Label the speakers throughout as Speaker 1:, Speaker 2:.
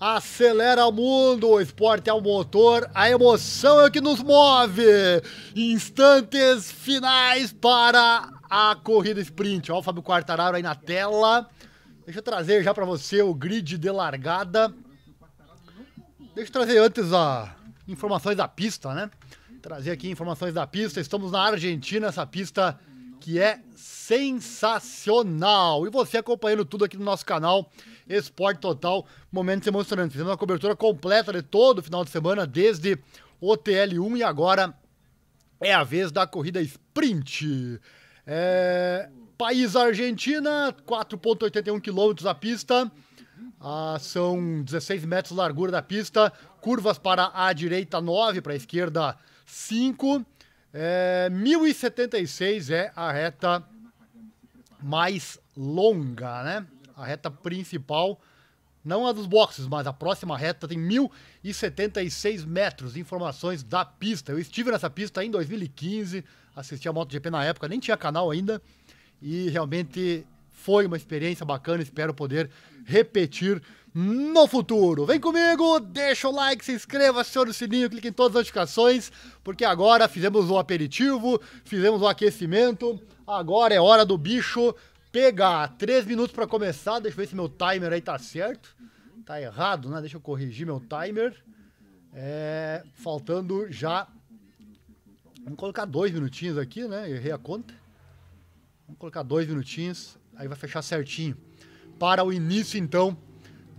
Speaker 1: Acelera o mundo, o esporte é o motor, a emoção é o que nos move. Instantes finais para a corrida sprint. Ó, o Fábio Quartararo aí na tela. Deixa eu trazer já para você o grid de largada. Deixa eu trazer antes a informações da pista, né? Trazer aqui informações da pista. Estamos na Argentina, essa pista que é sensacional. E você acompanhando tudo aqui no nosso canal Esporte Total. Momentos emocionantes. Fizemos uma cobertura completa de todo o final de semana, desde o TL1 e agora é a vez da corrida sprint. É... País Argentina, 4,81 quilômetros a pista. Ah, são 16 metros de largura da pista. Curvas para a direita 9, para a esquerda 5. É, 1076 é a reta mais longa, né? a reta principal, não a dos boxes, mas a próxima reta tem 1.076 metros. Informações da pista. Eu estive nessa pista em 2015, assisti a MotoGP na época, nem tinha canal ainda, e realmente foi uma experiência bacana, espero poder repetir no futuro. Vem comigo, deixa o like, se inscreva, aciona o sininho, clique em todas as notificações, porque agora fizemos o aperitivo, fizemos o aquecimento, agora é hora do bicho Chega, Três minutos para começar. Deixa eu ver se meu timer aí tá certo. Tá errado, né? Deixa eu corrigir meu timer. É, faltando já. Vamos colocar dois minutinhos aqui, né? Errei a conta. Vamos colocar dois minutinhos. Aí vai fechar certinho. Para o início, então,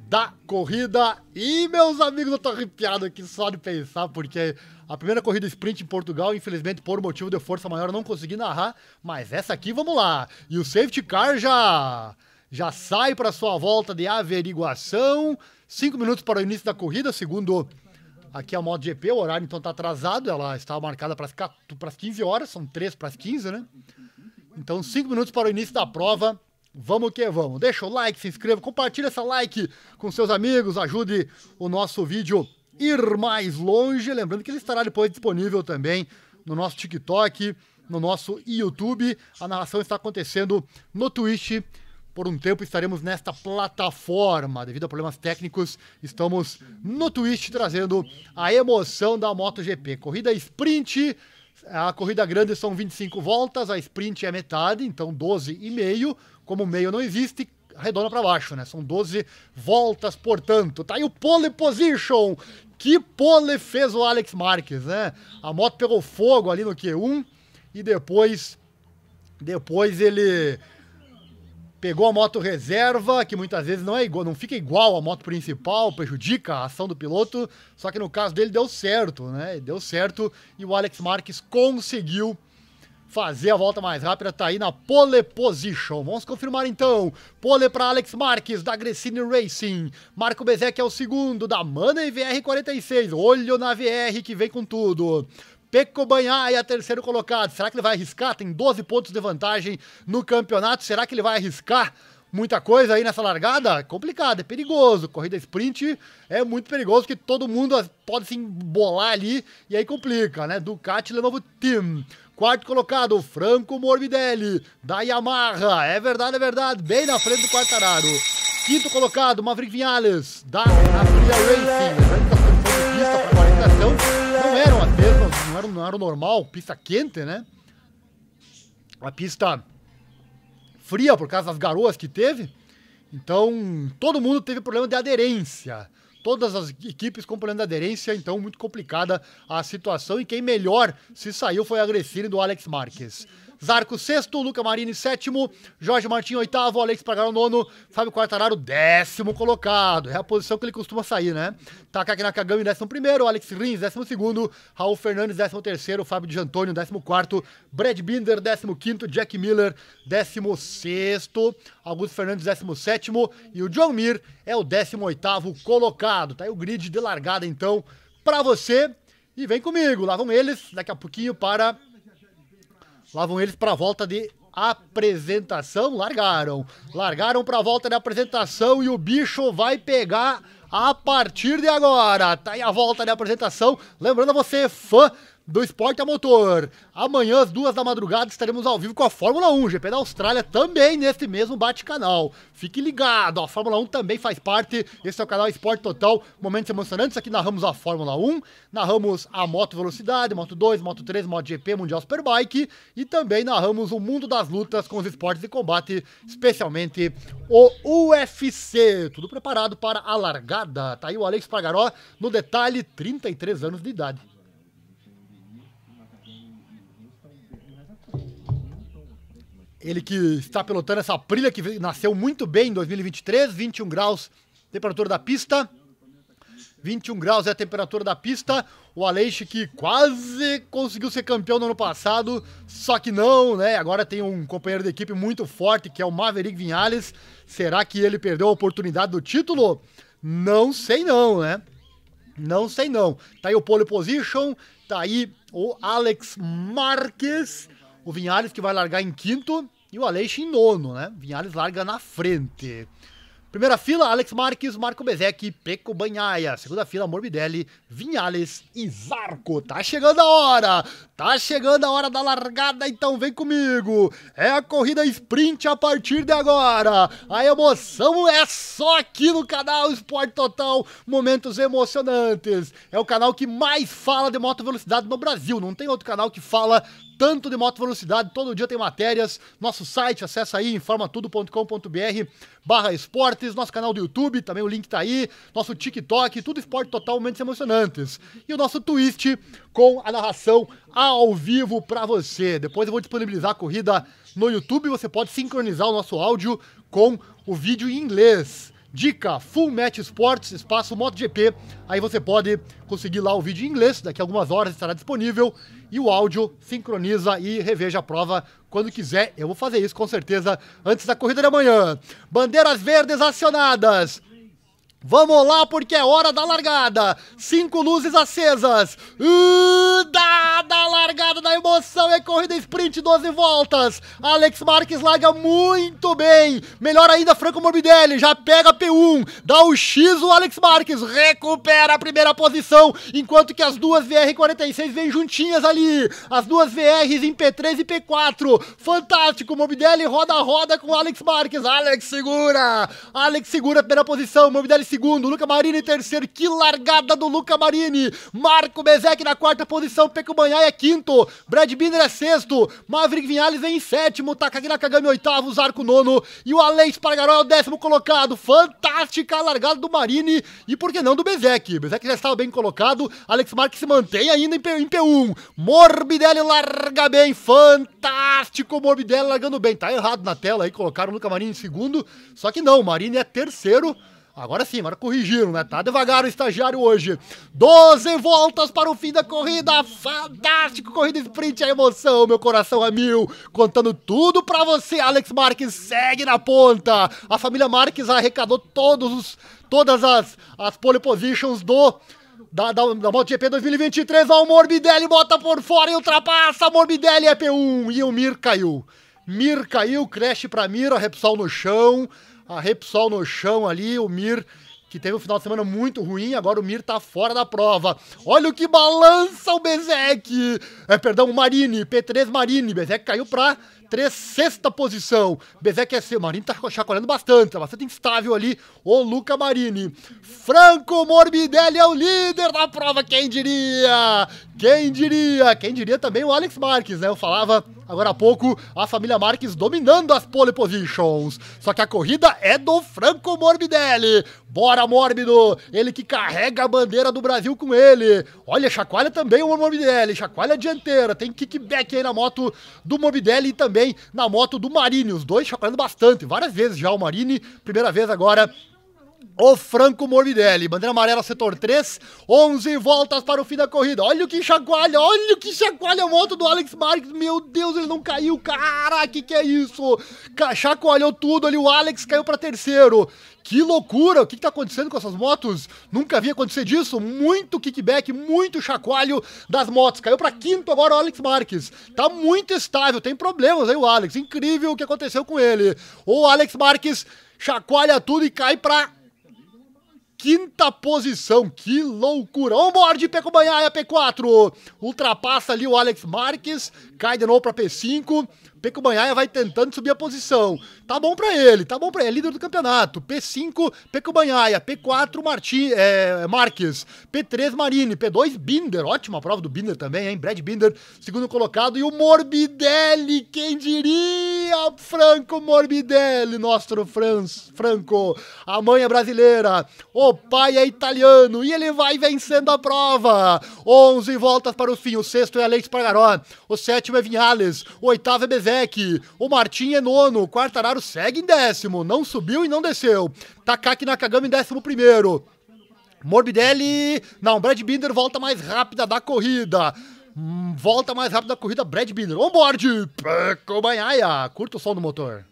Speaker 1: da corrida. E, meus amigos, eu tô arrepiado aqui só de pensar, porque a primeira corrida sprint em Portugal, infelizmente, por motivo de força maior, eu não consegui narrar. Mas essa aqui, vamos lá. E o safety car já, já sai para sua volta de averiguação. Cinco minutos para o início da corrida, segundo aqui a MotoGP. O horário, então, tá atrasado. Ela estava marcada para as 15 horas, são três para as 15, né? Então, cinco minutos para o início da prova. Vamos que vamos. Deixa o like, se inscreva, compartilha essa like com seus amigos, ajude o nosso vídeo ir mais longe. Lembrando que ele estará depois disponível também no nosso TikTok, no nosso YouTube. A narração está acontecendo no Twitch. Por um tempo estaremos nesta plataforma. Devido a problemas técnicos, estamos no Twitch trazendo a emoção da MotoGP. Corrida sprint a corrida grande são 25 voltas, a sprint é metade, então 12 e meio. Como meio não existe, redonda para baixo, né? São 12 voltas, portanto. Tá aí o pole position. Que pole fez o Alex Marques, né? A moto pegou fogo ali no Q1 e depois depois ele Pegou a moto reserva, que muitas vezes não é igual, não fica igual à moto principal, prejudica a ação do piloto. Só que no caso dele deu certo, né? Deu certo e o Alex Marques conseguiu fazer a volta mais rápida, tá aí na pole position. Vamos confirmar então. Pole para Alex Marques da Gresini Racing. Marco Bezek é o segundo da Mana VR46. Olho na VR que vem com tudo. Peco a é terceiro colocado. Será que ele vai arriscar? Tem 12 pontos de vantagem no campeonato. Será que ele vai arriscar muita coisa aí nessa largada? Complicado, é perigoso. Corrida sprint é muito perigoso, que todo mundo pode se embolar ali e aí complica, né? Ducati Lenovo Team. Quarto colocado, Franco Morbidelli, da Yamaha. É verdade, é verdade. Bem na frente do Quartararo. Quinto colocado, Maverick Vinales, da Aprilia Racing. de pista para qualificação não eram as não era, não era normal, pista quente, né? A pista fria por causa das garoas que teve. Então, todo mundo teve problema de aderência. Todas as equipes com problema de aderência, então muito complicada a situação e quem melhor se saiu foi a Gressini do Alex Marques. Zarco sexto, Luca Marini sétimo, Jorge Martins oitavo, Alex Pagaro nono, Fábio Quartararo décimo colocado. É a posição que ele costuma sair, né? Takaki Nakagami décimo primeiro, Alex Rins décimo segundo, Raul Fernandes décimo terceiro, Fábio de Antônio décimo quarto, Brad Binder décimo quinto, Jack Miller décimo sexto, Augusto Fernandes décimo sétimo e o John Mir é o décimo oitavo colocado. Tá aí o grid de largada então para você. E vem comigo, lá vão eles daqui a pouquinho para Lá vão eles para a volta de apresentação. Largaram. Largaram para a volta de apresentação e o bicho vai pegar a partir de agora. Tá aí a volta de apresentação. Lembrando a você, fã do Esporte a Motor. Amanhã, às duas da madrugada, estaremos ao vivo com a Fórmula 1, GP da Austrália, também neste mesmo bate-canal. Fique ligado, a Fórmula 1 também faz parte. Esse é o canal Esporte Total. Momentos emocionantes, aqui narramos a Fórmula 1, narramos a Moto Velocidade, Moto 2, Moto 3, Moto GP, Mundial Superbike e também narramos o mundo das lutas com os esportes de combate, especialmente o UFC. Tudo preparado para a largada. Tá aí o Alex Pagaró no detalhe, 33 anos de idade. Ele que está pilotando essa prilha que nasceu muito bem em 2023, 21 graus, temperatura da pista. 21 graus é a temperatura da pista. O Aleix que quase conseguiu ser campeão no ano passado, só que não, né? Agora tem um companheiro de equipe muito forte, que é o Maverick Vinhales. Será que ele perdeu a oportunidade do título? Não sei não, né? Não sei não. Tá aí o pole position, tá aí o Alex Marques o Vinhares que vai largar em quinto e o Aleix em nono, né? Vinhares larga na frente. Primeira fila, Alex Marques, Marco Bezek, Peco Banhaia. Segunda fila, Morbidelli, Vinhales e Zarco. Tá chegando a hora! Tá chegando a hora da largada, então vem comigo! É a corrida sprint a partir de agora! A emoção é só aqui no canal Esporte Total. Momentos emocionantes. É o canal que mais fala de moto velocidade no Brasil. Não tem outro canal que fala tanto de moto velocidade, todo dia tem matérias. Nosso site, acessa aí, informatudo.com.br barra esportes, nosso canal do YouTube, também o link tá aí, nosso TikTok, tudo esporte totalmente emocionantes. E o nosso twist com a narração ao vivo para você. Depois eu vou disponibilizar a corrida no YouTube, você pode sincronizar o nosso áudio com o vídeo em inglês. Dica, Full Match Sports, espaço MotoGP. Aí você pode conseguir lá o vídeo em inglês, daqui a algumas horas estará disponível. E o áudio sincroniza e reveja a prova quando quiser. Eu vou fazer isso com certeza antes da corrida de amanhã. Bandeiras verdes acionadas. Vamos lá, porque é hora da largada. Cinco luzes acesas. Uh, da, da largada da emoção. É corrida sprint, 12 voltas. Alex Marques larga muito bem. Melhor ainda, Franco Morbidelli. Já pega P1. Dá o X o Alex Marques. Recupera a primeira posição. Enquanto que as duas VR46 vêm juntinhas ali. As duas VRs em P3 e P4. Fantástico. Morbidelli roda a roda com Alex Marques. Alex segura. Alex segura a primeira posição. Morbidelli segundo, Luca Marini terceiro, que largada do Luca Marini, Marco Bezek na quarta posição, Banhai é quinto, Brad Binder é sexto, Maverick Vinales vem em sétimo, Takagi Nakagami oitavo, Zarco nono e o Alex Pargaró é o décimo colocado, fantástica a largada do Marini e por que não do Bezek, Bezek já estava bem colocado, Alex Marques se mantém ainda em, P, em P1, Morbidelli larga bem, fantástico Morbidelli largando bem, tá errado na tela aí, colocaram o Luca Marini em segundo, só que não, Marini é terceiro, Agora sim, agora corrigiram, né? Tá devagar o estagiário hoje. 12 voltas para o fim da corrida. Fantástico! Corrida sprint, a emoção, meu coração a mil. Contando tudo para você, Alex Marques segue na ponta. A família Marques arrecadou todos os, todas as, as pole positions do da, da, da MotoGP 2023. Ó, o Morbidelli bota por fora e ultrapassa. Morbidelli é P1 e o Mir caiu. Mir caiu, crash para Mir, a Repsol no chão a Repsol no chão ali, o Mir que teve um final de semana muito ruim, agora o Mir tá fora da prova. Olha o que balança o Bezek! É, perdão, o Marini, P3 Marini. Bezek caiu pra três sexta posição. Bezek é seu. Marini tá chacoalhando bastante, tá bastante instável ali. O Luca Marini. Franco Morbidelli é o líder da prova, quem diria? Quem diria? Quem diria também o Alex Marques, né? Eu falava agora há pouco a família Marques dominando as pole positions. Só que a corrida é do Franco Morbidelli. Bora, Mórbido! Ele que carrega a bandeira do Brasil com ele. Olha, chacoalha também o Morbidelli. Chacoalha dianteira. Tem kickback aí na moto do Morbidelli e também na moto do Marini. Os dois chacoalhando bastante. Várias vezes já o Marini. Primeira vez agora o Franco Morbidelli. Bandeira amarela, setor 3. 11 voltas para o fim da corrida. Olha o que chacoalha, olha o que chacoalha a moto do Alex Marques. Meu Deus, ele não caiu. Cara, que que é isso? Chacoalhou tudo ali. O Alex caiu para terceiro. Que loucura! O que está acontecendo com essas motos? Nunca havia acontecido isso. Muito kickback, muito chacoalho das motos. Caiu para quinto agora o Alex Marques. Tá muito estável, tem problemas aí o Alex. Incrível o que aconteceu com ele. O Alex Marques chacoalha tudo e cai para quinta posição. Que loucura! Onboard, Peco Banhaia, P4. Ultrapassa ali o Alex Marques, cai de novo para P5. Banhaia vai tentando subir a posição. Tá bom para ele, tá bom para ele. É líder do campeonato. P5, Banhaia. P4, Marti, é, Marques. P3, Marini. P2, Binder. Ótima prova do Binder também, hein? Brad Binder, segundo colocado. E o Morbidelli, quem diria? Franco Morbidelli, nosso Franz, Franco. A mãe é brasileira, o pai é italiano e ele vai vencendo a prova. 11 voltas para o fim. O sexto é Alex Pagaró. O sétimo é Vinhales. O oitavo é Bezerra. O Martim é nono. O Quartararo segue em décimo. Não subiu e não desceu. Takaki Nakagami em décimo primeiro. Morbidelli. Não, Brad Binder volta mais rápida da corrida. Hum, volta mais rápida da corrida, Brad Binder. Onboard! Peco Banhaia. Curta o som do motor.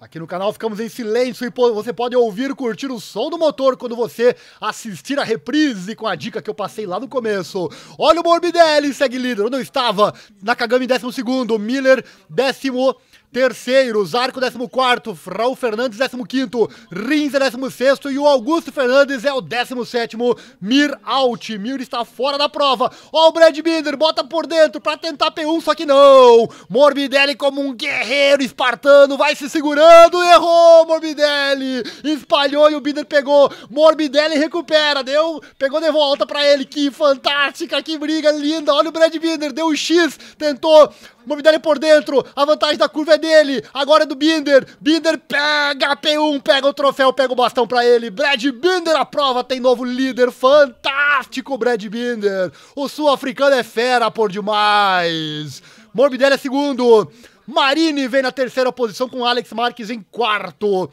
Speaker 1: Aqui no canal ficamos em silêncio e você pode ouvir curtir o som do motor quando você assistir a reprise com a dica que eu passei lá no começo. Olha o Morbidelli, segue líder, onde eu estava, Nakagami décimo segundo, Miller décimo terceiros, décimo 14, Raul Fernandes 15, Rins é décimo 16 e o Augusto Fernandes é o 17, Mir out. Mir está fora da prova. Ó o Brad Binder, bota por dentro para tentar P1, só que não. Morbidelli como um guerreiro espartano, vai se segurando, errou Morbidelli. Espalhou e o Binder pegou. Morbidelli recupera, deu, pegou de volta para ele. Que fantástica, que briga linda. Olha o Brad Binder, deu o um X, tentou Morbidelli é por dentro, a vantagem da curva é dele, agora é do Binder, Binder pega P1, pega o troféu, pega o bastão pra ele, Brad Binder a prova, tem novo líder, fantástico Brad Binder, o sul-africano é fera por demais, Morbidelli é segundo, Marini vem na terceira posição com Alex Marques em quarto,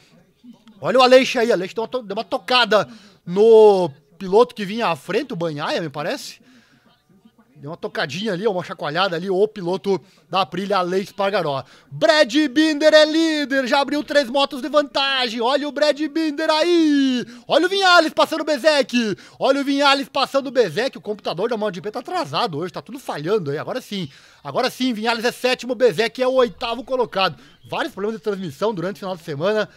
Speaker 1: olha o Aleixo aí, Aleixo deu uma tocada no piloto que vinha à frente, o Banhaia me parece, Deu uma tocadinha ali, uma chacoalhada ali, o piloto da Aprilia, Alex Pargaró. Brad Binder é líder, já abriu três motos de vantagem. Olha o Brad Binder aí! Olha o Vinhales passando o Bezek! Olha o Vinhales passando o Bezek. O computador da MotoGP tá atrasado hoje, tá tudo falhando aí. Agora sim, agora sim, Vinhales é sétimo, Bezek é o oitavo colocado. Vários problemas de transmissão durante o final de semana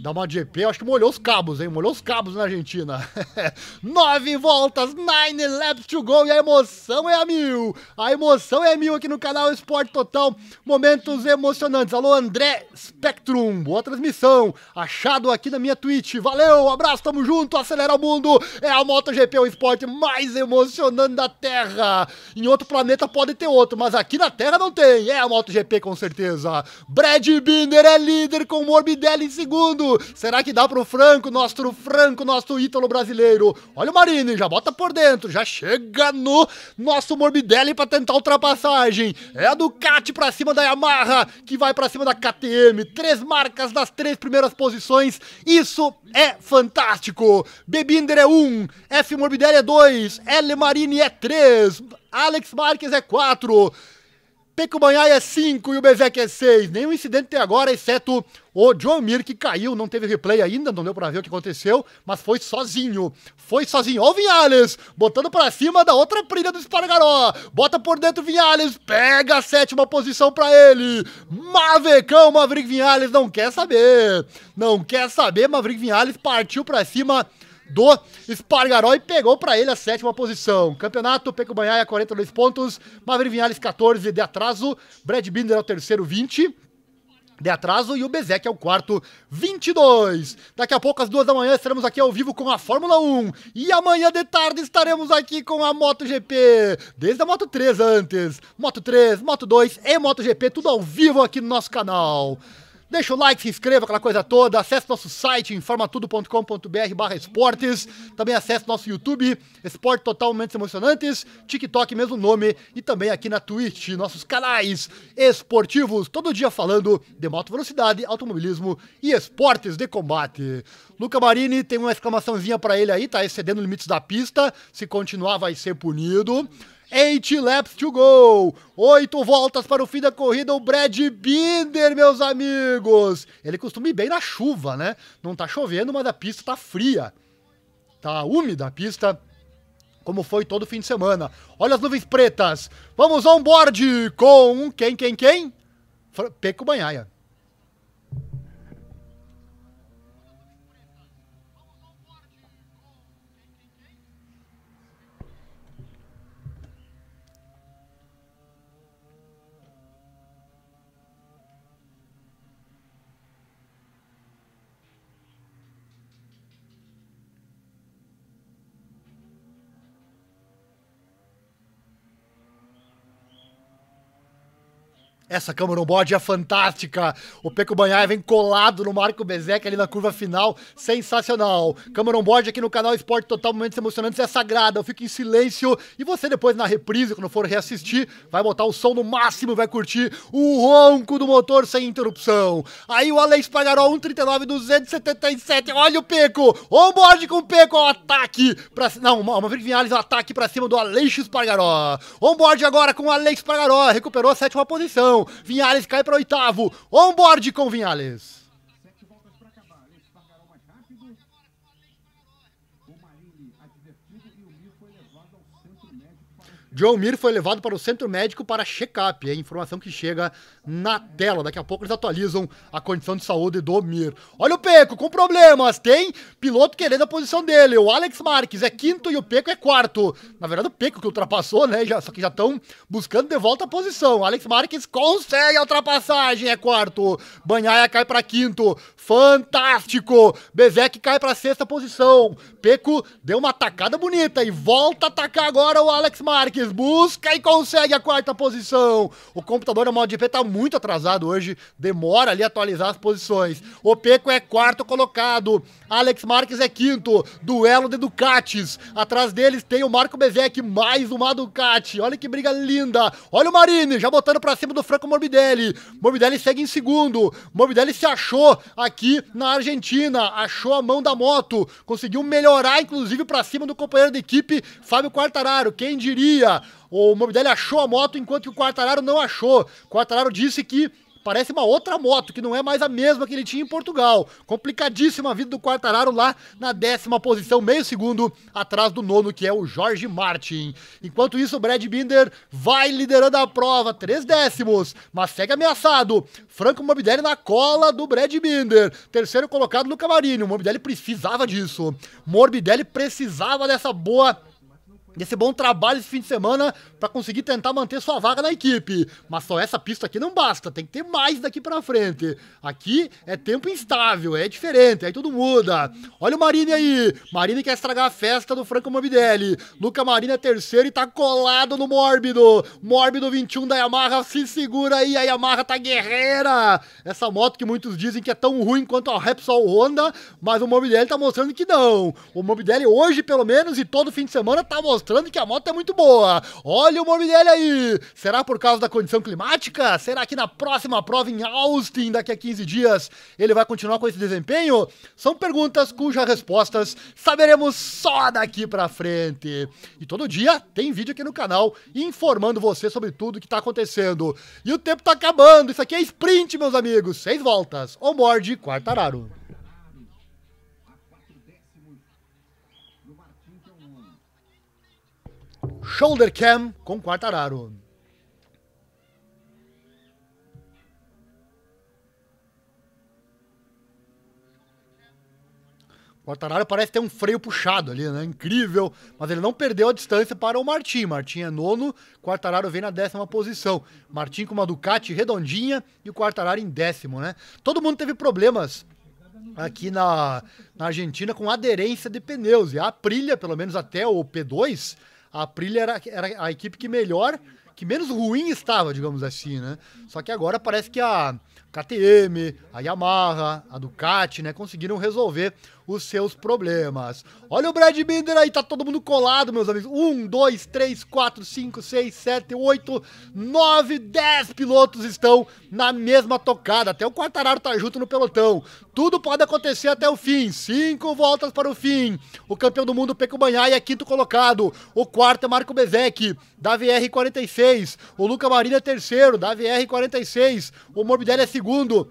Speaker 1: da MotoGP, acho que molhou os cabos, hein? Molhou os cabos na Argentina. Nove voltas, nine laps to go e a emoção é a mil. A emoção é a mil aqui no canal Esporte Total. Momentos emocionantes. Alô, André Spectrum. Boa transmissão. Achado aqui na minha Twitch. Valeu, abraço, tamo junto. Acelera o mundo. É a MotoGP, o esporte mais emocionante da Terra. Em outro planeta pode ter outro, mas aqui na Terra não tem. É a MotoGP com certeza. Brad Binder é líder com Morbidelli em segundo. Será que dá pro Franco, nosso Franco, nosso Ítalo brasileiro? Olha o Marini, já bota por dentro, já chega no nosso Morbidelli pra tentar ultrapassagem. É a Ducati pra cima da Yamaha, que vai pra cima da KTM. Três marcas das três primeiras posições. Isso é fantástico! Bebinder é um, F Morbidelli é dois, L Marini é três, Alex Marques é quatro. Pecubanhai é 5 e o Bezek é 6. Nenhum incidente até agora, exceto o John Mir, que caiu, não teve replay ainda, não deu pra ver o que aconteceu, mas foi sozinho. Foi sozinho. Ó o Vinhales, botando pra cima da outra prida do Espargaró. Bota por dentro o Vinhales, pega a sétima posição pra ele. Mavecão, Maverick Vinhales, não quer saber. Não quer saber, Maverick Vinhales partiu pra cima do Espargaró e pegou para ele a sétima posição. Campeonato, Peco Banhaia 42 pontos, Maverick Vinhales 14 de atraso, Brad Binder é o terceiro 20 de atraso e o Bezek é o quarto 22. Daqui a pouco às duas da manhã estaremos aqui ao vivo com a Fórmula 1 e amanhã de tarde estaremos aqui com a MotoGP, desde a Moto 3 antes, Moto 3, Moto 2 e MotoGP, tudo ao vivo aqui no nosso canal. Deixa o like, se inscreva, aquela coisa toda. Acesse nosso site, informatudo.com.br barra esportes. Também acesse nosso YouTube, Esporte Total Momentos Emocionantes, TikTok, mesmo nome. E também aqui na Twitch, nossos canais esportivos. Todo dia falando de moto velocidade, automobilismo e esportes de combate. Luca Marini tem uma exclamaçãozinha para ele aí, tá excedendo limites da pista. Se continuar, vai ser punido. 8 laps to go. Oito voltas para o fim da corrida, o Brad Binder, meus amigos. Ele costuma ir bem na chuva, né? Não tá chovendo, mas a pista tá fria. Tá úmida a pista, como foi todo fim de semana. Olha as nuvens pretas. Vamos on board com quem, quem, quem? Peco Banhaia. Essa câmera on é fantástica. O Peco Banhai vem colado no Marco Bezek é ali na curva final. Sensacional. Câmera on aqui no canal Esporte Total. Momentos emocionantes é sagrada. Eu fico em silêncio. E você depois na reprise, quando for reassistir, vai botar o som no máximo e vai curtir o ronco do motor sem interrupção. Aí o Alex Pagarol 139.277. Olha o Peco. Um Bode com o Peco. ataque. Pra... Não, uma, uma Vinhales. ataque pra cima do Alex Pagaró. Um Bode agora com o Alex Pagaró. Recuperou a sétima posição. Vinhales cai para oitavo. On board com Vinhales. John Mir foi levado para o centro médico para check-up. É a informação que chega na tela. Daqui a pouco eles atualizam a condição de saúde do Mir. Olha o Peco, com problemas. Tem piloto querendo a posição dele. O Alex Marques é quinto e o Peco é quarto. Na verdade, o Peco que ultrapassou, né? Já, só que já estão buscando de volta a posição. O Alex Marques consegue a ultrapassagem, é quarto. Banhaia cai para quinto. Fantástico! Bezek cai para sexta posição. Peco deu uma atacada bonita e volta a atacar agora o Alex Marques. Busca e consegue a quarta posição. O computador da MotoGP tá muito atrasado hoje. Demora ali atualizar as posições. O Peco é quarto colocado. Alex Marques é quinto. Duelo de Ducatis. Atrás deles tem o Marco Bezek, mais uma Ducati. Olha que briga linda. Olha o Marini, já botando pra cima do Franco Morbidelli. Morbidelli segue em segundo. Morbidelli se achou aqui na Argentina. Achou a mão da moto. Conseguiu melhorar, inclusive, pra cima do companheiro de equipe, Fábio Quartararo. Quem diria? O Morbidelli achou a moto, enquanto que o Quartararo não achou. Quartararo disse que Parece uma outra moto, que não é mais a mesma que ele tinha em Portugal. Complicadíssima a vida do Quartararo lá na décima posição, meio segundo atrás do nono, que é o Jorge Martin. Enquanto isso, o Brad Binder vai liderando a prova, três décimos, mas segue ameaçado. Franco Morbidelli na cola do Brad Binder. Terceiro colocado no Camarinho. O Morbidelli precisava disso. Morbidelli precisava dessa boa desse bom trabalho esse fim de semana para conseguir tentar manter sua vaga na equipe. Mas só essa pista aqui não basta, tem que ter mais daqui para frente. Aqui é tempo instável, é diferente, aí tudo muda. Olha o Marini aí, Marini quer estragar a festa do Franco Morbidelli. Luca Marini é terceiro e tá colado no Mórbido. Mórbido 21 da Yamaha, se segura aí, a Yamaha tá guerreira. Essa moto que muitos dizem que é tão ruim quanto a Repsol Honda, mas o Morbidelli tá mostrando que não. O Morbidelli hoje, pelo menos, e todo fim de semana tá mostrando mostrando que a moto é muito boa. Olha o Morbidelli aí. Será por causa da condição climática? Será que na próxima prova em Austin, daqui a 15 dias, ele vai continuar com esse desempenho? São perguntas cujas respostas saberemos só daqui para frente. E todo dia tem vídeo aqui no canal informando você sobre tudo que tá acontecendo. E o tempo tá acabando. Isso aqui é sprint, meus amigos. Seis voltas. Onboard Quartararo. Shoulder Cam com Quartararo. Quartararo parece ter um freio puxado ali, né? Incrível. Mas ele não perdeu a distância para o Martim. Martim é nono, Quartararo vem na décima posição. Martim com uma Ducati redondinha e o Quartararo em décimo, né? Todo mundo teve problemas aqui na, na Argentina com aderência de pneus. E a Aprilia, pelo menos até o P2, a Aprilia era, era a equipe que melhor, que menos ruim estava, digamos assim, né? Só que agora parece que a KTM, a Yamaha, a Ducati, né, conseguiram resolver os seus problemas. Olha o Brad Binder aí, tá todo mundo colado, meus amigos. Um, dois, três, quatro, cinco, seis, sete, oito, nove, dez pilotos estão na mesma tocada. Até o Quartararo tá junto no pelotão. Tudo pode acontecer até o fim. Cinco voltas para o fim. O campeão do mundo, Peco Banhai, é quinto colocado. O quarto é Marco Bezek, da VR46. O Luca Marina é terceiro, da VR46. O Morbidelli é segundo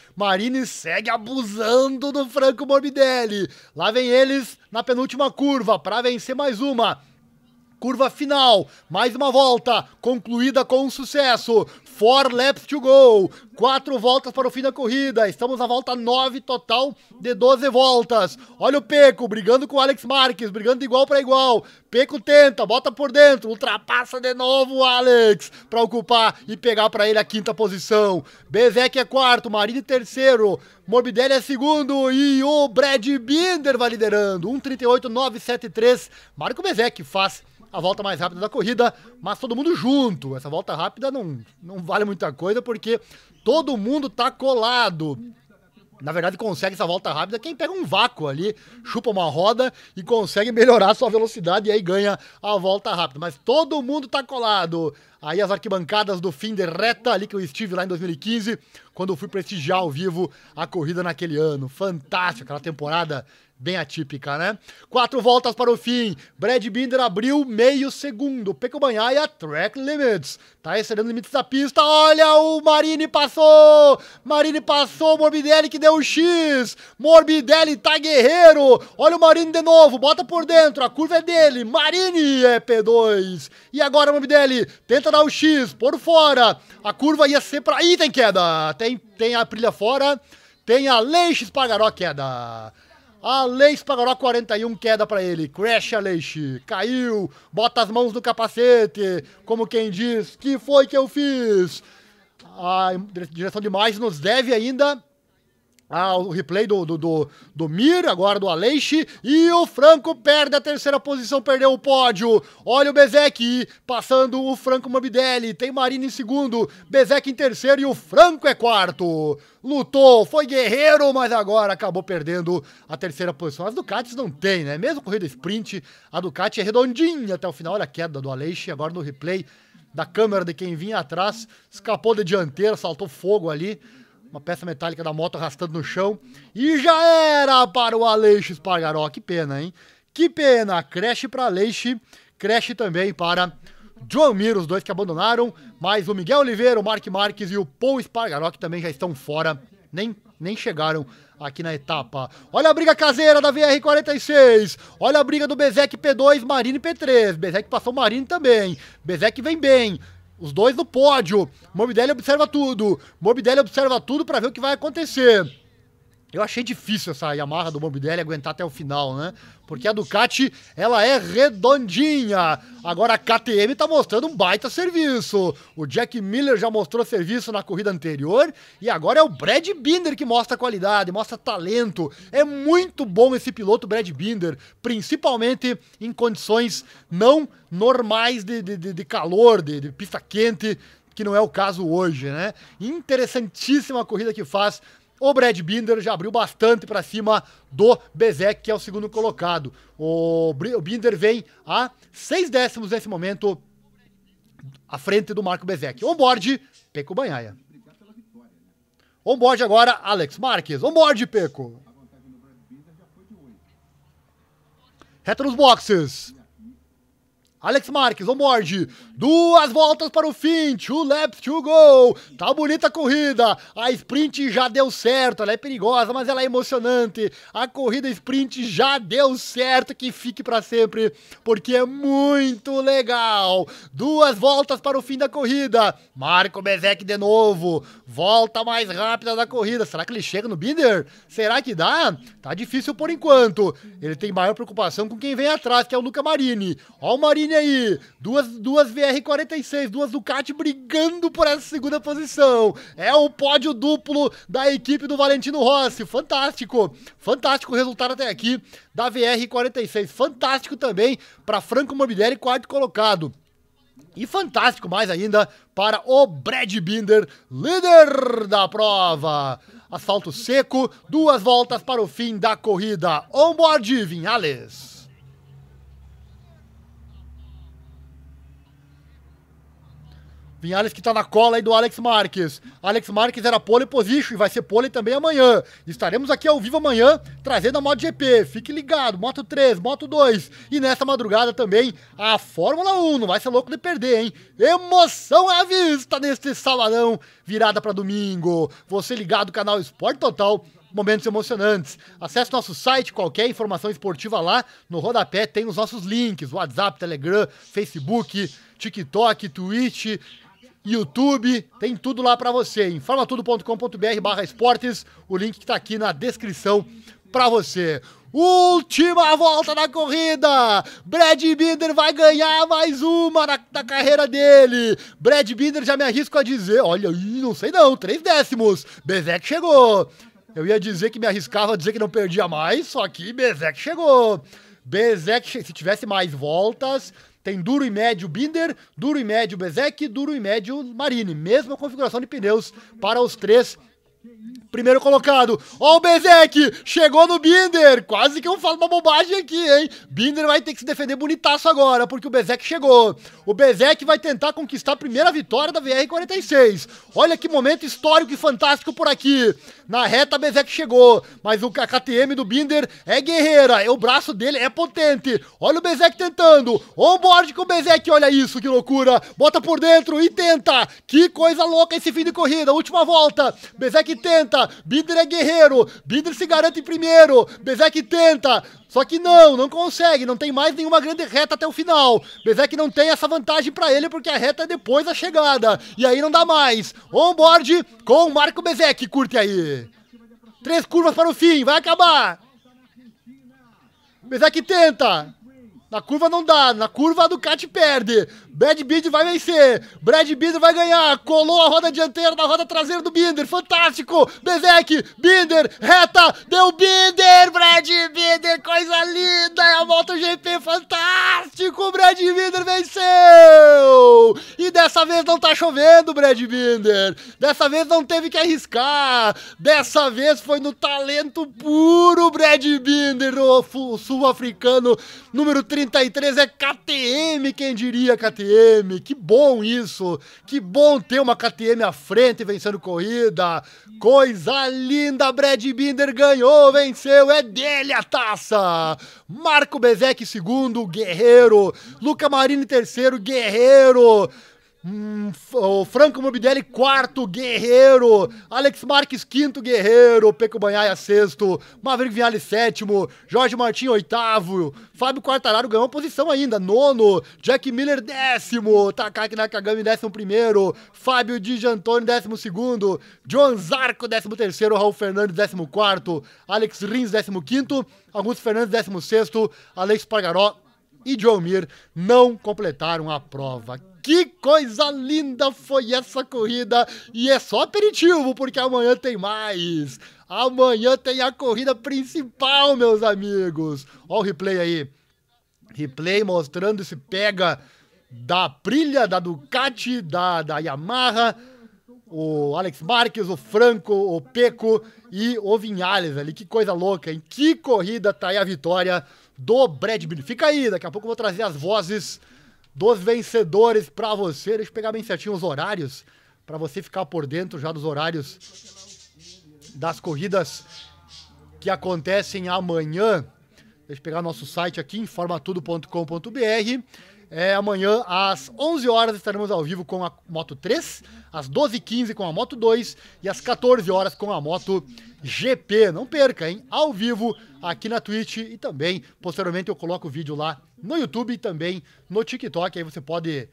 Speaker 1: Marini segue abusando do Franco Morbidelli. Lá vem eles na penúltima curva para vencer mais uma curva final. Mais uma volta, concluída com sucesso. Four laps to go. Quatro voltas para o fim da corrida. Estamos na volta 9 total de 12 voltas. Olha o Peco brigando com o Alex Marques, brigando de igual para igual. Peco tenta, bota por dentro, ultrapassa de novo o Alex para ocupar e pegar para ele a quinta posição. Bezek é quarto, Marini terceiro, Morbidelli é segundo e o Brad Binder vai liderando. 1:38.973. Marco Bezek faz a volta mais rápida da corrida, mas todo mundo junto. Essa volta rápida não, não vale muita coisa porque todo mundo tá colado. Na verdade, consegue essa volta rápida quem pega um vácuo ali, chupa uma roda e consegue melhorar sua velocidade e aí ganha a volta rápida. Mas todo mundo tá colado. Aí as arquibancadas do fim de reta ali que eu estive lá em 2015, quando eu fui prestigiar ao vivo a corrida naquele ano. Fantástico, aquela temporada bem atípica, né? Quatro voltas para o fim. Brad Binder abriu meio segundo. Peko Banhaia, track limits. Tá excedendo limites da pista. Olha, o Marini passou! Marini passou, Morbidelli que deu o um X. Morbidelli tá guerreiro. Olha o Marini de novo, bota por dentro. A curva é dele. Marini é P2. E agora Morbidelli tenta dar o um X por fora. A curva ia ser para. Ih, tem queda. Tem, tem a trilha fora. Tem a Leix Pagaró queda. Aleix Pagaró 41, queda para ele. Crash Aleix, caiu, bota as mãos no capacete, como quem diz, que foi que eu fiz? A direção de mais nos deve ainda ah, o replay do, do, do, do Mir, agora do Aleixi. E o Franco perde a terceira posição, perdeu o pódio. Olha o Bezek passando o Franco Morbidelli. Tem Marina em segundo, Bezek em terceiro e o Franco é quarto. Lutou, foi guerreiro, mas agora acabou perdendo a terceira posição. As Ducatis não tem, né? Mesmo corrida sprint, a Ducati é redondinha até o final. Olha a queda do Aleixi, agora no replay da câmera de quem vinha atrás. Escapou da dianteira, saltou fogo ali uma peça metálica da moto arrastando no chão. E já era para o Aleixo Espargaró. Que pena, hein? Que pena. Creche para Aleixo, creche também para João Miro, os dois que abandonaram. Mas o Miguel Oliveira, o Mark Marques e o Paul Espargaró, que também já estão fora. Nem, nem chegaram aqui na etapa. Olha a briga caseira da VR46. Olha a briga do Bezek P2, Marine P3. Bezek passou Marine também. Bezek vem bem. Os dois no pódio. Morbidelli observa tudo. Morbidelli observa tudo para ver o que vai acontecer. Eu achei difícil essa Yamaha do Morbidelli aguentar até o final, né? Porque a Ducati, ela é redondinha. Agora a KTM tá mostrando um baita serviço. O Jack Miller já mostrou serviço na corrida anterior e agora é o Brad Binder que mostra qualidade, mostra talento. É muito bom esse piloto Brad Binder, principalmente em condições não normais de, de, de calor, de, de pista quente, que não é o caso hoje, né? Interessantíssima corrida que faz o Brad Binder já abriu bastante para cima do Bezek, que é o segundo colocado. O Binder vem a seis décimos nesse momento à frente do Marco Bezek. Onboard, Peco Banhaia. Onboard agora, Alex Marques. Onboard, Peco. Reta nos boxes. Alex Marques, o morde. Duas voltas para o fim. Two laps to go. Tá bonita a corrida. A sprint já deu certo. Ela é perigosa, mas ela é emocionante. A corrida sprint já deu certo. Que fique para sempre, porque é muito legal. Duas voltas para o fim da corrida. Marco Bezek de novo. Volta mais rápida da corrida. Será que ele chega no Binder? Será que dá? Tá difícil por enquanto. Ele tem maior preocupação com quem vem atrás, que é o Luca Marini. Ó o Marini aí. Duas, duas VR46, duas Ducati brigando por essa segunda posição. É o pódio duplo da equipe do Valentino Rossi. Fantástico. Fantástico o resultado até aqui da VR46. Fantástico também para Franco Morbidelli, quarto colocado. E fantástico mais ainda para o Brad Binder, líder da prova. Asfalto seco, duas voltas para o fim da corrida. Onboard, Vinhales. Vinhales que tá na cola aí do Alex Marques. Alex Marques era pole position e vai ser pole também amanhã. Estaremos aqui ao vivo amanhã trazendo a MotoGP. Fique ligado, Moto 3, Moto 2 e nessa madrugada também a Fórmula 1. Não vai ser louco de perder, hein? Emoção à vista neste sabadão virada para domingo. Você ligado no canal Esporte Total momentos emocionantes. Acesse nosso site, qualquer informação esportiva lá. No rodapé tem os nossos links: WhatsApp, Telegram, Facebook, TikTok, Twitch, YouTube, tem tudo lá para você. Informatudo.com.br barra esportes, o link que tá aqui na descrição para você. Última volta da corrida! Brad Binder vai ganhar mais uma na, na, carreira dele! Brad Binder já me arrisco a dizer, olha, não sei não, três décimos! Bezek chegou! Eu ia dizer que me arriscava a dizer que não perdia mais, só que Bezek chegou! Bezek, se tivesse mais voltas, tem duro e médio Binder, duro e médio Bezek, duro e médio Marini, Mesma configuração de pneus para os três Primeiro colocado, ó o Bezek, chegou no Binder, quase que eu falo uma bobagem aqui, hein? Binder vai ter que se defender bonitaço agora, porque o Bezek chegou. O Bezek vai tentar conquistar a primeira vitória da VR-46. Olha que momento histórico e fantástico por aqui. Na reta, Bezek chegou, mas o KTM do Binder é guerreira, é o braço dele é potente. Olha o Bezek tentando, onboard com o Bezek, olha isso, que loucura. Bota por dentro e tenta, que coisa louca esse fim de corrida, última volta. Bezek Bezek tenta, Bider é guerreiro, Bider se garante em primeiro, Bezek tenta, só que não, não consegue, não tem mais nenhuma grande reta até o final. Bezek não tem essa vantagem para ele porque a reta é depois da chegada, e aí não dá mais. Onboard com o Marco Bezek, curte aí. Três curvas para o fim, vai acabar. Bezek tenta. Na curva não dá, na curva a Ducati perde. Brad Binder vai vencer. Brad Binder vai ganhar. Colou a roda dianteira na roda traseira do Binder. Fantástico. Bezek, Binder, reta. Deu Binder, Brad Binder. Coisa linda. É a GP Fantástico. Brad Binder venceu. E dessa vez não tá chovendo, Brad Binder. Dessa vez não teve que arriscar. Dessa vez foi no talento puro, Brad Binder. O sul-africano número 33 é KTM. Quem diria, KTM? KTM, que bom isso! Que bom ter uma KTM à frente vencendo corrida! Coisa linda! Brad Binder ganhou, venceu, é dele a taça! Marco Bezek segundo, guerreiro! Luca Marini terceiro, guerreiro! Hum, o Franco Morbidelli, quarto guerreiro. Alex Marques, quinto guerreiro. Peco Banhaia, sexto. Maverick Viale, sétimo. Jorge Martins oitavo. Fábio Quartararo ganhou posição ainda, nono. Jack Miller, décimo. Takaki Nakagami, décimo primeiro. Fábio Di Antônio, décimo segundo. John Zarco, décimo terceiro. Raul Fernandes, décimo quarto. Alex Rins, décimo quinto. Augusto Fernandes, décimo sexto. Alex Pargaró, e Jomir não completaram a prova. Que coisa linda foi essa corrida! E é só aperitivo, porque amanhã tem mais! Amanhã tem a corrida principal, meus amigos! Olha o replay aí. Replay mostrando se pega da Prilha, da Ducati, da, da Yamaha, o Alex Marques, o Franco, o Peco e o Vinhales ali. Que coisa louca, hein? Que corrida tá aí a vitória do Brad Binder. Fica aí, daqui a pouco eu vou trazer as vozes dos vencedores para você. Deixa eu pegar bem certinho os horários, para você ficar por dentro já dos horários das corridas que acontecem amanhã. Deixa eu pegar nosso site aqui, informatudo.com.br. É, amanhã, às 11 horas, estaremos ao vivo com a Moto 3, às 12h15 com a Moto 2 e às 14 horas com a Moto GP. Não perca, hein? Ao vivo aqui na Twitch e também, posteriormente, eu coloco o vídeo lá no YouTube e também no TikTok. Aí você pode.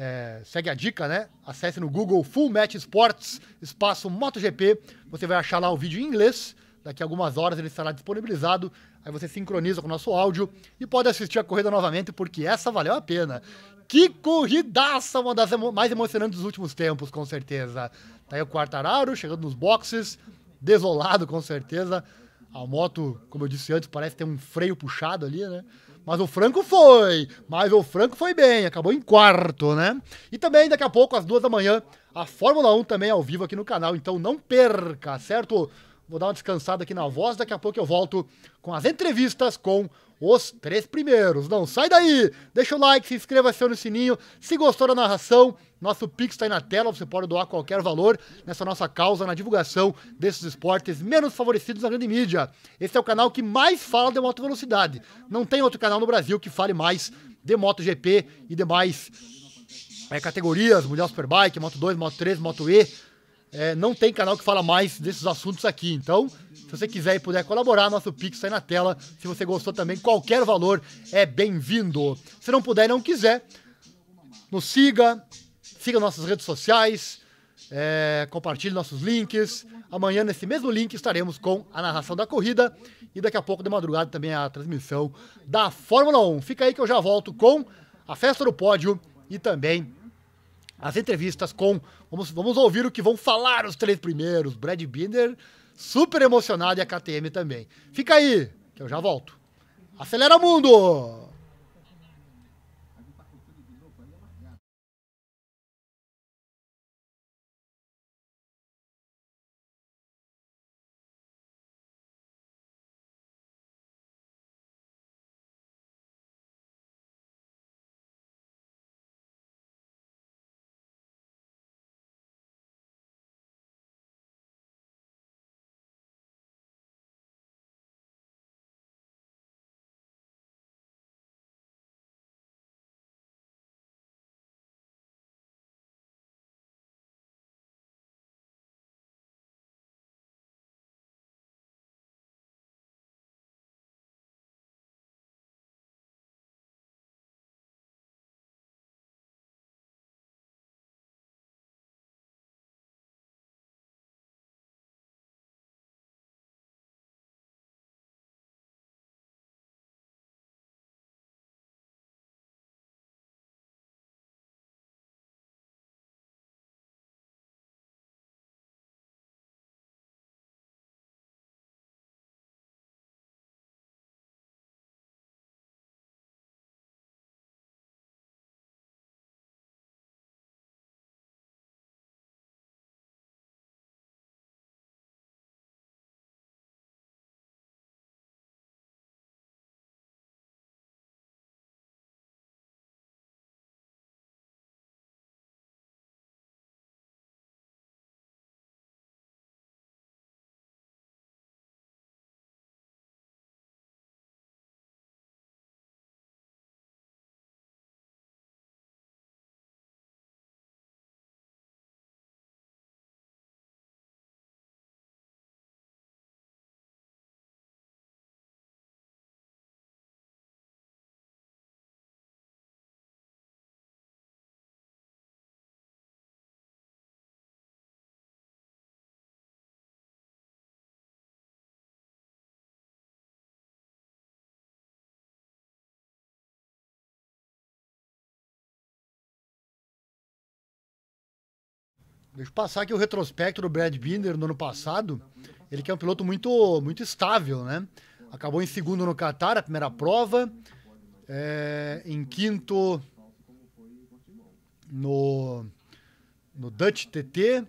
Speaker 1: É, segue a dica, né? Acesse no Google Full Match Sports, espaço MotoGP. Você vai achar lá o vídeo em inglês. Daqui a algumas horas ele estará disponibilizado Aí você sincroniza com o nosso áudio e pode assistir a corrida novamente, porque essa valeu a pena. Que corridaça! Uma das emo mais emocionantes dos últimos tempos, com certeza. Tá aí o Quartararo chegando nos boxes, desolado, com certeza. A moto, como eu disse antes, parece ter um freio puxado ali, né? Mas o Franco foi! Mas o Franco foi bem, acabou em quarto, né? E também, daqui a pouco, às duas da manhã, a Fórmula 1 também é ao vivo aqui no canal, então não perca, certo? Vou dar uma descansada aqui na voz, daqui a pouco eu volto com as entrevistas com os três primeiros. Não sai daí! Deixa o like, se inscreva, aciona o sininho. Se gostou da narração, nosso Pix está aí na tela, você pode doar qualquer valor nessa nossa causa, na divulgação desses esportes menos favorecidos na grande mídia. Esse é o canal que mais fala de moto velocidade. Não tem outro canal no Brasil que fale mais de MotoGP e demais é, categorias, Mulher Superbike, Moto 2, Moto 3, Moto E, é, não tem canal que fala mais desses assuntos aqui. Então, se você quiser e puder colaborar, nosso Pix tá aí na tela. Se você gostou também, qualquer valor é bem-vindo. Se não puder e não quiser, nos siga, siga nossas redes sociais, é, compartilhe nossos links. Amanhã, nesse mesmo link, estaremos com a narração da corrida e daqui a pouco, de madrugada, também a transmissão da Fórmula 1. Fica aí que eu já volto com a festa do pódio e também as entrevistas com. Vamos, vamos ouvir o que vão falar os três primeiros. Brad Binder, super emocionado, e a KTM também. Fica aí, que eu já volto.
Speaker 2: Acelera Mundo! Deixa eu passar aqui o retrospecto do Brad Binder
Speaker 1: no ano passado. Ele que é um piloto muito, muito estável, né? Acabou em segundo no Qatar, a primeira prova. É, em quinto no, no Dutch TT.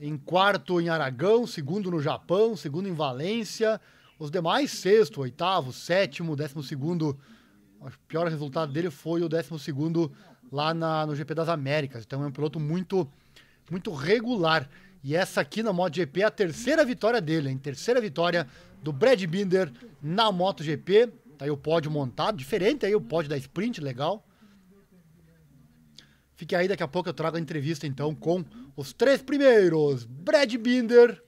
Speaker 1: Em quarto em Aragão, segundo no Japão, segundo em Valência. Os demais, sexto, oitavo, sétimo, décimo segundo. O pior resultado dele foi o décimo segundo lá na, no GP das Américas. Então é um piloto muito muito regular. E essa aqui na MotoGP é a terceira vitória dele, hein? Terceira vitória do Brad Binder na MotoGP. Tá aí o pódio montado, diferente aí o pódio da Sprint, legal. Fique aí, daqui a pouco eu trago a entrevista então com os três primeiros. Brad Binder,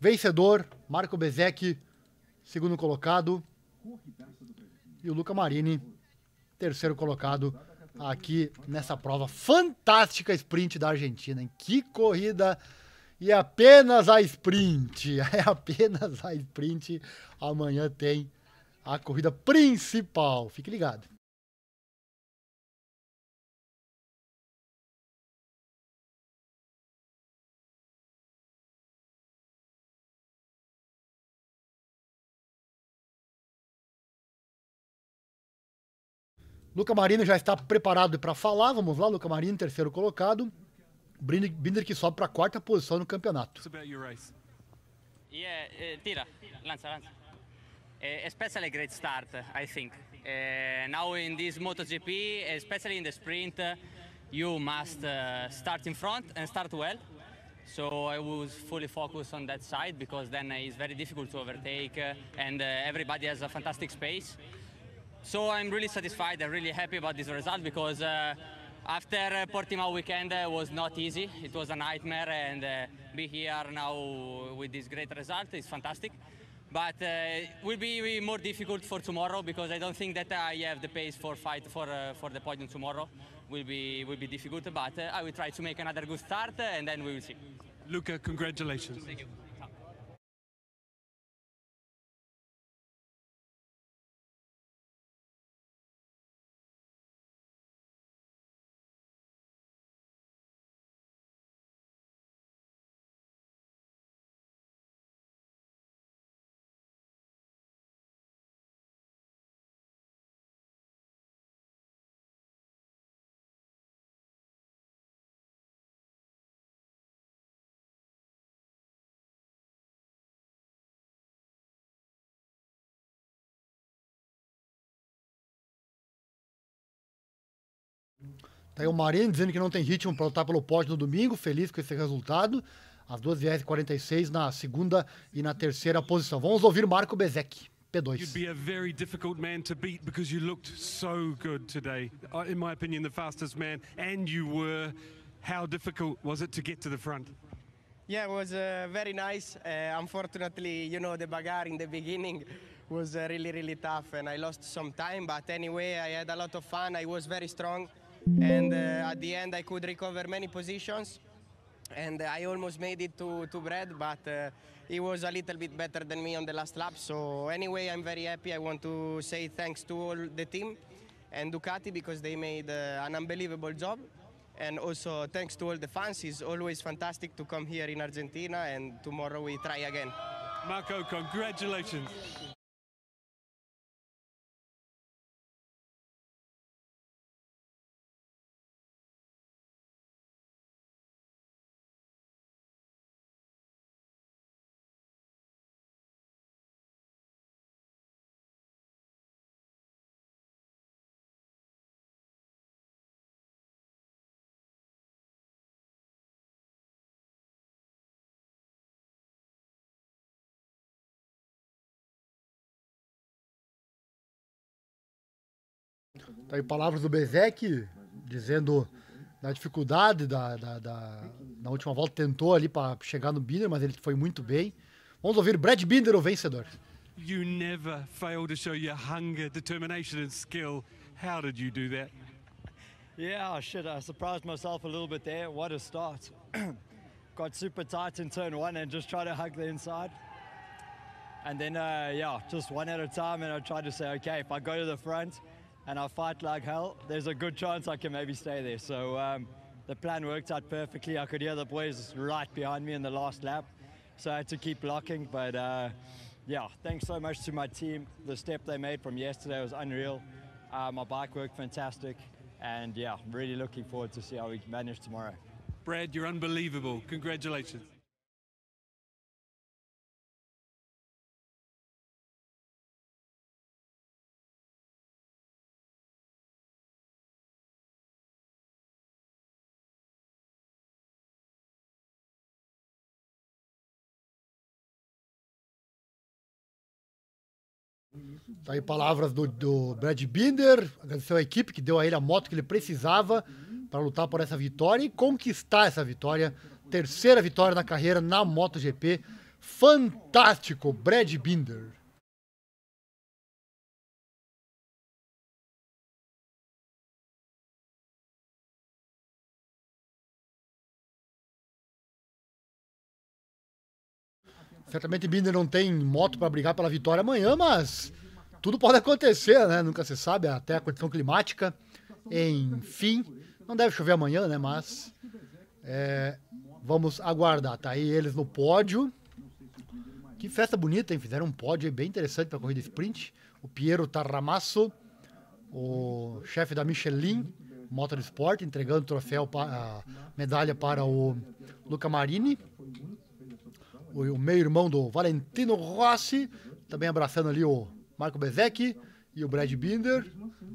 Speaker 1: vencedor, Marco Bezek, segundo colocado. E o Luca Marini, terceiro colocado aqui nessa prova fantástica sprint da Argentina. Hein? Que corrida! E apenas a sprint. É apenas a sprint. Amanhã
Speaker 2: tem a corrida principal. Fique ligado. Luca Marino já está preparado
Speaker 1: para falar. Vamos lá, Luca Marino, terceiro colocado. Binder que sobe para a quarta posição no campeonato. Yeah, é, eh, uh, tira, lança, lança. Uh, eh, especially a great start, I think. Uh, now in this MotoGP, especially in the sprint, uh, you must uh, start in front and start well. So I was fully focused on that side because then it's very difficult to overtake uh, and uh, everybody has a fantastic space. So I'm really satisfied and really happy about this result because uh, after uh, Portimao weekend uh, was not easy. It was a nightmare and uh, be here now with this great result is fantastic. But uh, it will be more difficult for tomorrow because I don't think that I have the pace for fight for uh, for the podium tomorrow.
Speaker 2: Will be will be difficult, but uh, I will try to make another good start and then we will see. Luca, congratulations. Tá aí o Marinho dizendo que não tem ritmo para lutar pelo pódio no domingo, feliz com esse resultado.
Speaker 1: As duas vieram 46 na segunda e na terceira posição. Vamos ouvir Marco Bezek. P2. You'd be a very difficult man to beat because you looked so good today. Uh, in my opinion, the fastest man, and you were. How difficult was it to get to the front? Yeah, it was uh, very nice. Uh, unfortunately, you know, the bagarre in the beginning was uh, really, really tough, and I lost some time. But anyway, I had a lot of fun. I was very strong. and uh, at the end I could recover many positions and uh, I almost made it to, to Brad, but uh, he was a little bit better than me on the last lap. So anyway, I'm very happy. I want to say thanks to all the team and Ducati because they made uh, an unbelievable job. And also thanks to all the fans. It's always fantastic to come here in
Speaker 2: Argentina and tomorrow we try again. Marco, congratulations. Tá aí palavras do Bezek
Speaker 1: dizendo da dificuldade da, da, da, última volta, tentou ali para chegar no Binder, mas ele foi muito bem. Vamos ouvir Brad Binder, o vencedor. You never fail to show your hunger, determination and skill. How did you do that? Yeah, shit, I surprised myself a little bit there. What a start. Got super tight in turn one and just tried to hug the inside. And then, uh, yeah, just one at a time. And I tried to say, okay, if I go to the front, and I fight like hell, there's a good chance I can maybe stay there. So um, the plan worked out perfectly. I could hear the boys right behind me in the last lap, so I had to keep blocking. But uh, yeah, thanks so much to my team. The step they made from yesterday was unreal. Uh, my bike worked fantastic, and
Speaker 2: yeah, really looking forward to see how we manage tomorrow. Brad, you're unbelievable. Congratulations. Tá aí palavras do, do Brad Binder, agradeceu a equipe que deu a ele a moto que ele
Speaker 1: precisava para lutar por essa vitória e conquistar essa vitória. Terceira vitória na carreira
Speaker 2: na MotoGP. Fantástico, Brad Binder. Certamente Binder não tem moto para brigar pela vitória amanhã, mas
Speaker 1: tudo pode acontecer, né? Nunca se sabe, até a condição climática. Enfim, não deve chover amanhã, né? Mas é, vamos aguardar. Tá aí eles no pódio. Que festa bonita, hein? Fizeram um pódio bem interessante para a corrida sprint. O Piero Tarramasso, o chefe da Michelin Motorsport, entregando troféu, a medalha para o Luca Marini. O, o meio-irmão do Valentino Rossi, também abraçando ali o Marco Bezek e o Brad Binder.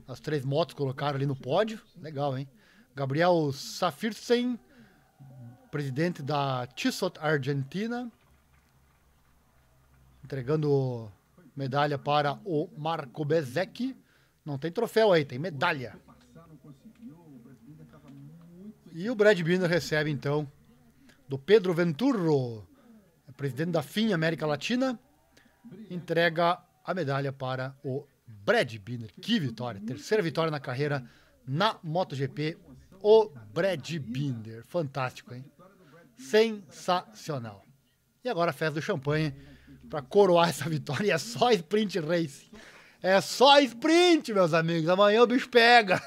Speaker 1: As três motos colocaram ali no pódio. Legal, hein? Gabriel Safirsen, presidente da Tissot Argentina, entregando medalha para o Marco Bezek. Não tem troféu aí, tem medalha. E o Brad Binder recebe, então, do Pedro Venturro, presidente da FIM América Latina, entrega a medalha para o Brad Binder. Que vitória! Terceira vitória na carreira na MotoGP. O Brad Binder. Fantástico, hein? Sensacional. E agora a festa do champanhe para coroar essa vitória. E é só sprint race. É só sprint, meus amigos. Amanhã o bicho pega.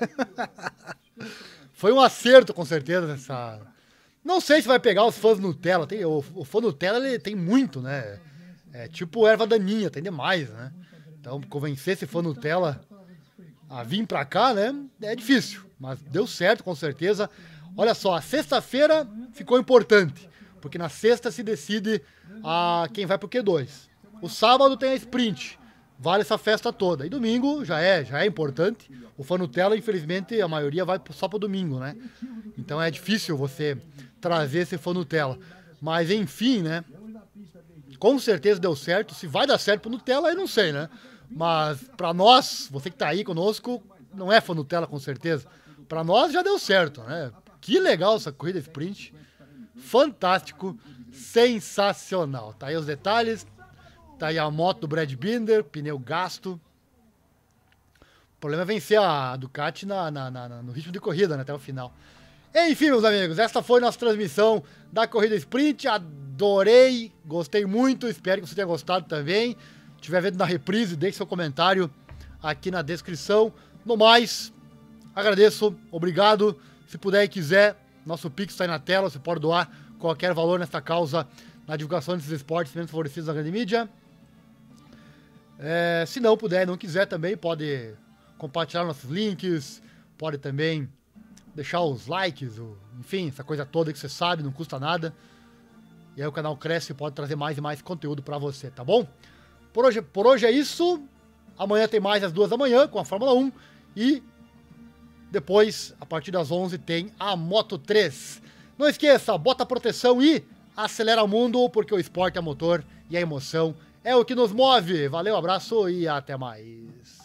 Speaker 1: Foi um acerto, com certeza, essa. Não sei se vai pegar os fãs Nutella. Tem, o, o fã Nutella ele tem muito, né? É tipo erva daninha, tem demais, né? Então, convencer esse fã Nutella a vir pra cá, né? É difícil, mas deu certo com certeza. Olha só, a sexta-feira ficou importante, porque na sexta se decide a quem vai pro Q2. O sábado tem a sprint, vale essa festa toda. E domingo já é, já é importante. O Nutella, infelizmente, a maioria vai só pro domingo, né? Então é difícil você trazer esse Nutella. Mas enfim, né? com certeza deu certo. Se vai dar certo pro Nutella, aí não sei, né? Mas para nós, você que tá aí conosco, não é fã Nutella com certeza. Para nós já deu certo, né? Que legal essa corrida sprint. Fantástico, sensacional. Tá aí os detalhes. Tá aí a moto do Brad Binder, pneu gasto. O problema é vencer a Ducati na, na, na no ritmo de corrida, né, até o final. Enfim, meus amigos, essa foi nossa transmissão da Corrida Sprint. Adorei, gostei muito, espero que você tenha gostado também. Se tiver vendo na reprise, deixe seu comentário aqui na descrição. No mais, agradeço, obrigado. Se puder e quiser, nosso Pix está aí na tela, você pode doar qualquer valor nessa causa na divulgação desses esportes menos favorecidos na grande mídia. É, se não puder, e não quiser também, pode compartilhar nossos links, pode também deixar os likes, o, enfim, essa coisa toda que você sabe, não custa nada. E aí o canal cresce e pode trazer mais e mais conteúdo para você, tá bom? Por hoje, por hoje é isso. Amanhã tem mais às duas da manhã com a Fórmula 1 e depois, a partir das 11 tem a Moto 3. Não esqueça, bota proteção e acelera o mundo, porque o esporte é motor e a emoção é o que nos move. Valeu, abraço e
Speaker 2: até mais.